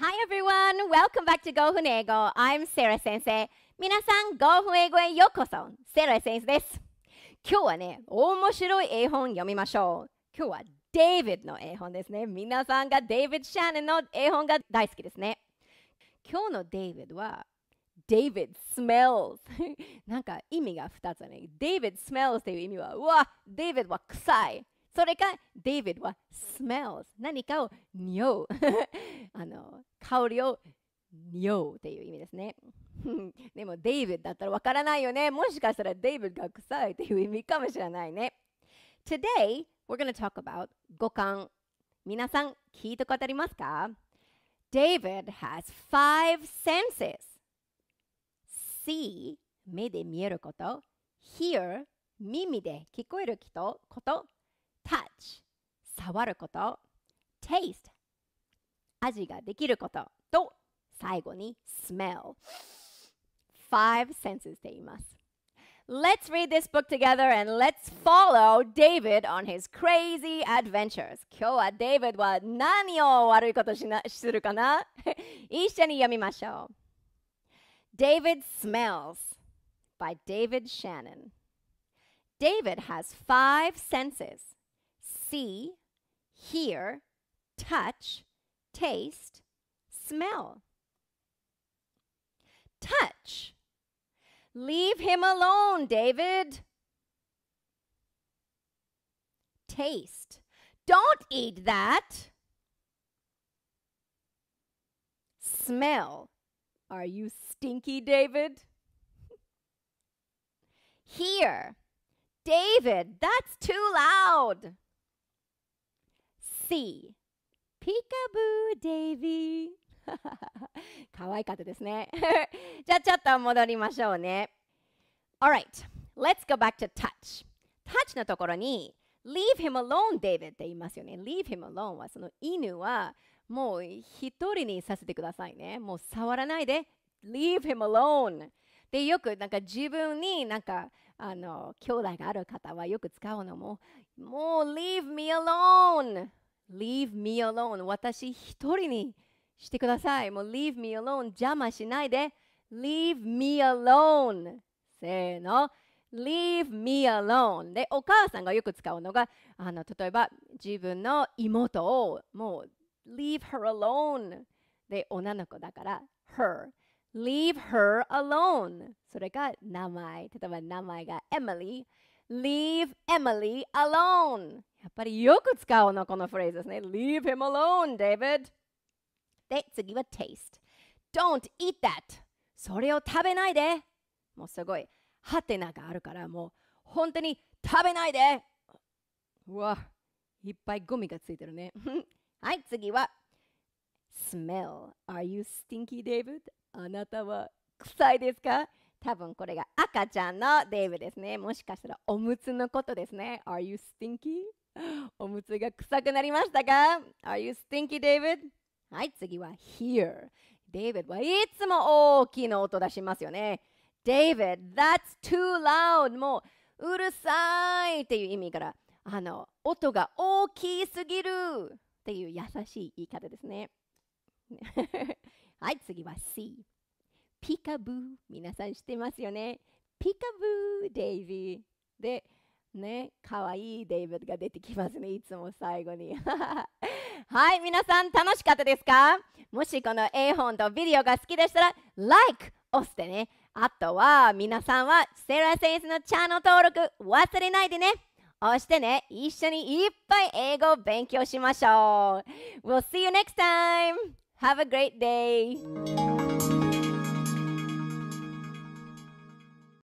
Hi everyone! Welcome back to Go Funego. I'm Sarah 先生。なさん、Go Funego へようこそ。Sarah 先生です。今日はね、面白い絵本読みましょう。今日はデイビッドの絵本ですね。みなさんがデイビッド・シャーネンの絵本が大好きですね。今日のデイビッドは、デイビッド・スメルズ。なんか意味が2つね。デイビッド・スメルズという意味は、うわ、デイビッドは臭い。それか、デイビッドは smells。何かを匂う。あの、香りを匂うっていう意味ですね。でも、デイビッドだったらわからないよね。もしかしたらデイビッドが臭いっていう意味かもしれないね。Today, we're going to talk about 五感。皆さん、聞いたことありますか David has five senses. See 目で見えること、hear 耳で聞こえること、触ること taste 味ができることと最後に smell five senses で言います Let's read this book together and let's follow David on his crazy adventures. 今日は David Smells by David Shannon. David has five senses see, hear, touch, taste, smell. Touch. Leave him alone, David. Taste. Don't eat that. Smell. Are you stinky, David? Hear. David, that's too loud. C ピカブーデイビー 可愛かったですね じゃあちょっと戻りましょうね Alright let's go back to touch touch のところに Leave him alone, David って言いますよね。Leave him alone はその犬はもう一人にさせてくださいね。もう触らないで。Leave him alone でよくなんか自分になんかあの兄弟がある方はよく使うのももう Leave me alone Leave me alone 私一人にしてくださいもう Leave me alone 邪魔しないで Leave me alone せーの Leave me alone でお母さんがよく使うのがあの例えば自分の妹をもう Leave her alone で女の子だから her Leave her alone それが名前例えば名前が Emily Leave Emily alone やっぱりよく使うの、このフレーズですね。Leave him alone, David! で、次は taste。Don't eat that! それを食べないでもうすごい、ハテナがあるから、もう本当に食べないでうわ、いっぱいゴミがついてるね。はい、次は Smell. Are you stinky, David? あなたは臭いですか多分これが赤ちゃんのデイブですね。もしかしたらおむつのことですね。Are you stinky? おむつが臭くなりましたか ?Are you stinky, David? はい、次は here。David はいつも大きな音出しますよね。David, that's too loud! もううるさいっていう意味からあの音が大きすぎるっていう優しい言い方ですね。はい、次は C。ピカブー。皆さん知ってますよね。ピカブー、デイビー。で、ね、かわいいデイブッドが出てきますね、いつも最後に。はい、皆さん楽しかったですかもしこの絵本とビデオが好きでしたら、LIKE 押してね。あとは皆さんはセラセンスのチャンネル登録忘れないでね。押してね、一緒にいっぱい英語を勉強しましょう。We'll see you next time! Have a great day!